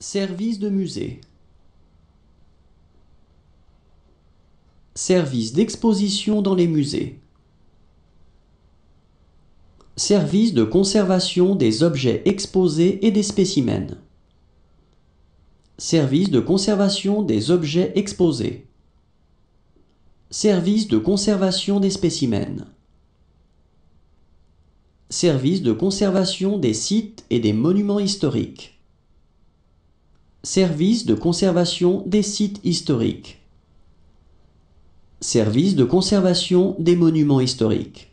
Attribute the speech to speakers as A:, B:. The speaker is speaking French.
A: Service de musée. Service d'exposition dans les musées. Service de conservation des objets exposés et des spécimens. Service de conservation des objets exposés. Service de conservation des spécimens. Service de conservation des sites et des monuments historiques. Service de conservation des sites historiques. Service de conservation des monuments historiques.